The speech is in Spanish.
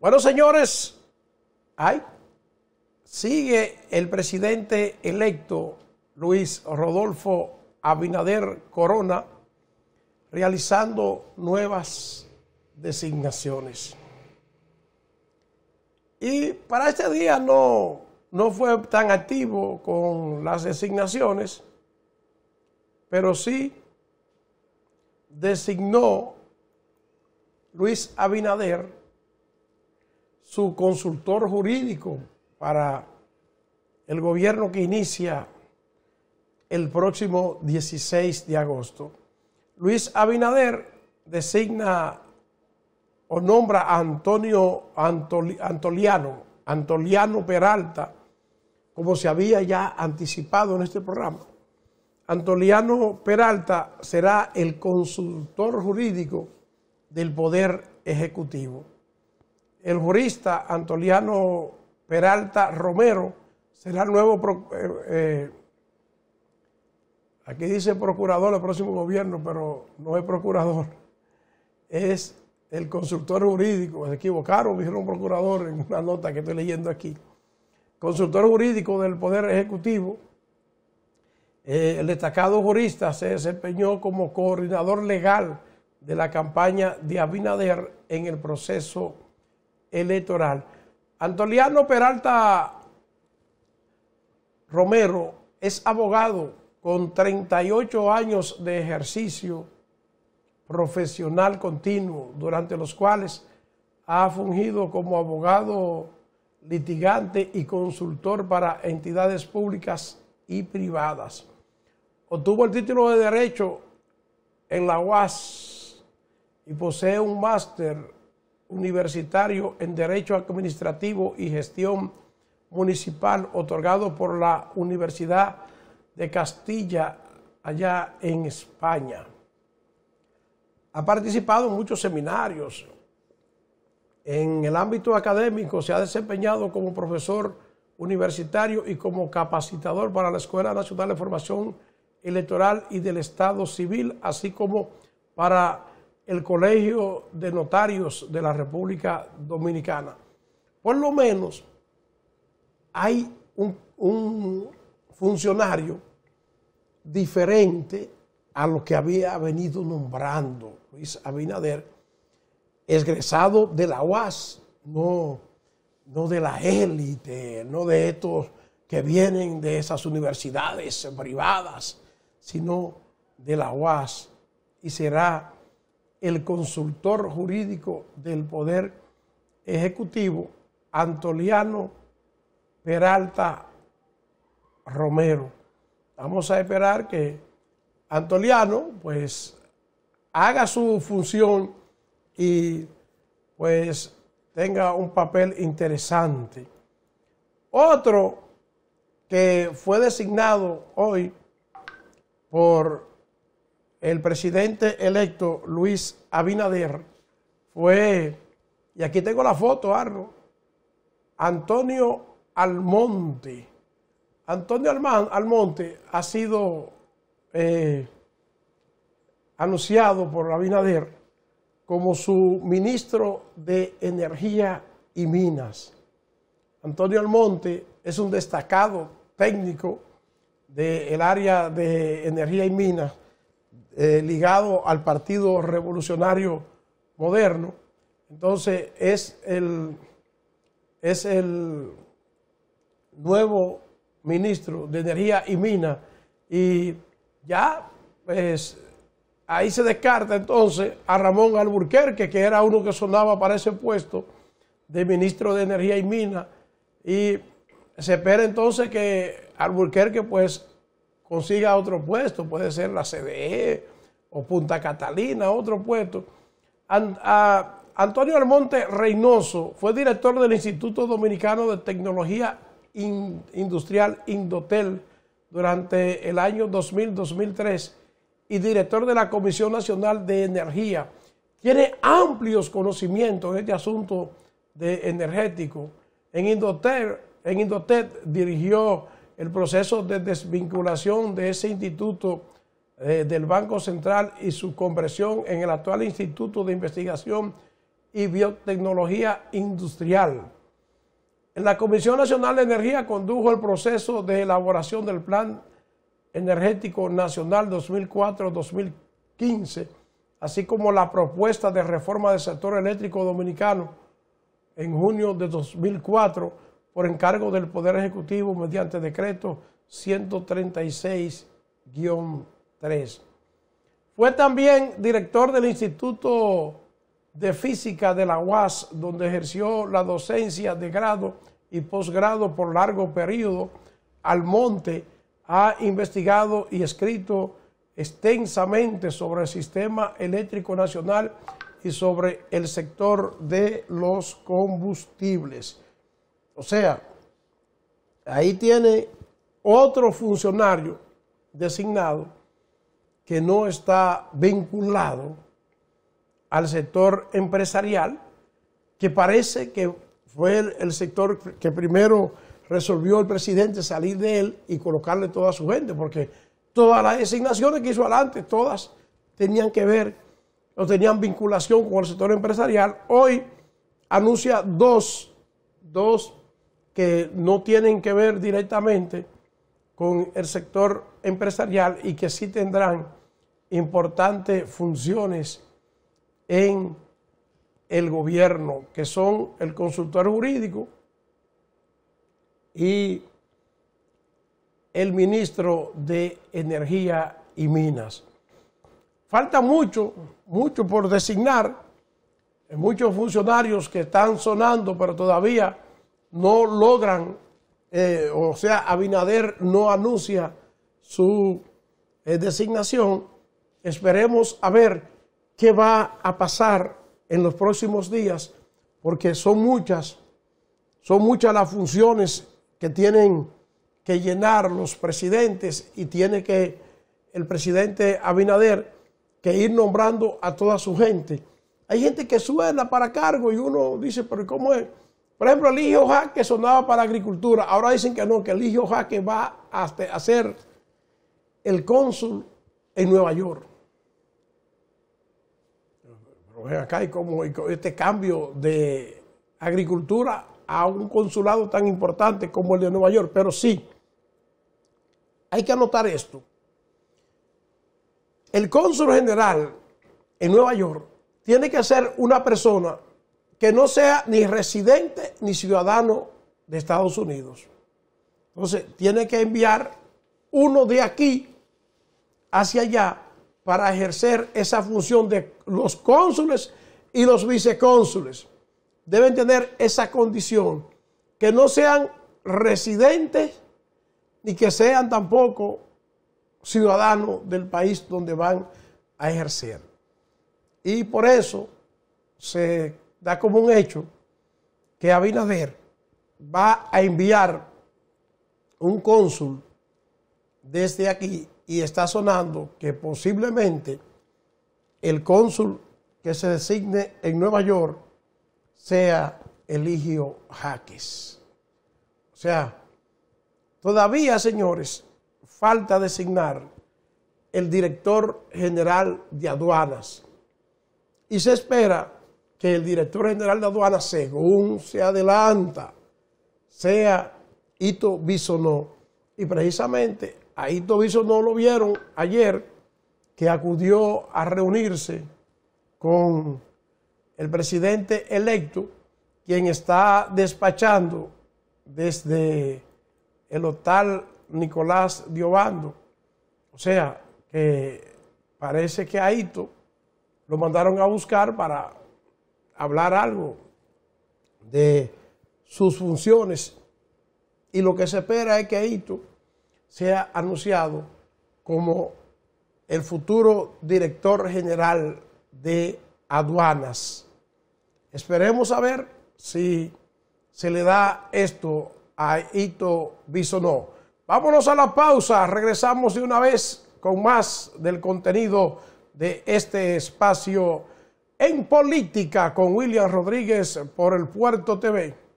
Bueno, señores, sigue el presidente electo Luis Rodolfo Abinader Corona realizando nuevas designaciones. Y para este día no, no fue tan activo con las designaciones, pero sí designó Luis Abinader su consultor jurídico para el gobierno que inicia el próximo 16 de agosto. Luis Abinader designa o nombra a Antonio Antoliano, Antoliano Peralta, como se había ya anticipado en este programa. Antoliano Peralta será el consultor jurídico del Poder Ejecutivo el jurista Antoliano Peralta Romero será el nuevo, eh, eh, aquí dice procurador del próximo gobierno, pero no es procurador, es el consultor jurídico, se equivocaron, dijeron procurador en una nota que estoy leyendo aquí, consultor jurídico del Poder Ejecutivo, eh, el destacado jurista se desempeñó como coordinador legal de la campaña de Abinader en el proceso electoral. Antoliano Peralta Romero es abogado con 38 años de ejercicio profesional continuo, durante los cuales ha fungido como abogado litigante y consultor para entidades públicas y privadas. Obtuvo el título de Derecho en la UAS y posee un máster universitario en Derecho Administrativo y Gestión Municipal otorgado por la Universidad de Castilla allá en España. Ha participado en muchos seminarios. En el ámbito académico se ha desempeñado como profesor universitario y como capacitador para la Escuela Nacional de Formación Electoral y del Estado Civil, así como para el Colegio de Notarios de la República Dominicana. Por lo menos hay un, funcionario diferente a lo que había venido nombrando Luis Abinader, egresado de la UAS, no, no de la élite, no de estos que vienen de esas universidades privadas, sino de la UAS y será el consultor jurídico del Poder Ejecutivo, Antoliano Peralta Romero. Vamos a esperar que Antoliano pues haga su función y pues tenga un papel interesante. Otro que fue designado hoy por el presidente electo Luis Abinader fue, y aquí tengo la foto, Arno, Antonio Almonte. Antonio Almonte ha sido eh, anunciado por Abinader como su ministro de Energía y Minas. Antonio Almonte es un destacado técnico del área de energía y minas eh, ligado al Partido Revolucionario Moderno. Entonces es el, es nuevo ministro de Energía y mina y ya pues ahí se descarta entonces a Ramón Alburquerque, que era uno que sonaba para ese puesto de ministro de Energía y mina y se espera entonces que Alburquerque pues consiga otro puesto, puede ser la CDE o Punta Catalina, otro puesto. Antonio Almonte Reynoso fue director del Instituto Dominicano de Tecnología Industrial Indotel durante el año 2000-2003 y director de la Comisión Nacional de Energía. Tiene amplios conocimientos en este asunto energético. En Indotel, en Indotel dirigió el proceso de desvinculación de ese instituto eh, del Banco Central y su conversión en el actual Instituto de Investigación y Biotecnología Industrial. En la Comisión Nacional de Energía condujo el proceso de elaboración del Plan Energético Nacional 2004-2015, así como la propuesta de reforma del sector eléctrico dominicano en junio de 2004 por encargo del Poder Ejecutivo mediante decreto 136-3. Fue también director del Instituto de Física de la UAS, donde ejerció la docencia de grado y posgrado por largo periodo. Almonte ha investigado y escrito extensamente sobre el sistema eléctrico nacional y sobre el sector de los combustibles. O sea, ahí tiene otro funcionario designado que no está vinculado al sector empresarial, que parece que fue el, sector que primero resolvió el presidente salir de él y colocarle toda su gente, porque todas las designaciones que hizo adelante, todas tenían que ver o tenían vinculación con el sector empresarial. Hoy anuncia dos, dos que no tienen que ver directamente con el sector empresarial y que sí tendrán importantes funciones en el gobierno, que son el consultor jurídico y el ministro de Energía y Minas. Falta mucho, mucho por designar, muchos funcionarios que están sonando, pero todavía no logran, eh, o sea, Abinader no anuncia su eh, designación, esperemos a ver qué va a pasar en los próximos días, porque son muchas, son muchas las funciones que tienen que llenar los presidentes y tiene que el presidente Abinader que ir nombrando a toda su gente. Hay gente que suena para cargo y uno dice, pero ¿cómo es? Por ejemplo, hijo Jaque sonaba para agricultura. Ahora dicen que no, que hijo Jaque va este, a ser el cónsul en Nueva York. Pero acá y como este cambio de agricultura a un consulado tan importante como el de Nueva York. Pero sí, hay que anotar esto. El cónsul general en Nueva York tiene que ser una persona que no sea ni residente ni ciudadano de Estados Unidos. Entonces, tiene que enviar uno de aquí hacia allá para ejercer esa función de los cónsules y los vicecónsules. Deben tener esa condición, que no sean residentes ni que sean tampoco ciudadanos del país donde van a ejercer. Y por eso se da como un hecho que Abinader va a enviar un cónsul desde aquí y está sonando que posiblemente el cónsul que se designe en Nueva York sea Eligio Jaques. O sea, todavía, señores, falta designar el director general de aduanas y se espera que el director general de aduana, según se adelanta, sea Ito Bisonó. Y precisamente a Ito Bisonó lo vieron ayer que acudió a reunirse con el presidente electo, quien está despachando desde el hotel Nicolás Diobando. O sea, que parece que a Ito lo mandaron a buscar para hablar algo de sus funciones y lo que se espera es que Aito sea anunciado como el futuro director general de aduanas. Esperemos a ver si se le da esto a Ito Bisonó. Vámonos a la pausa, regresamos de una vez con más del contenido de este espacio en política con William Rodríguez por el Puerto TV.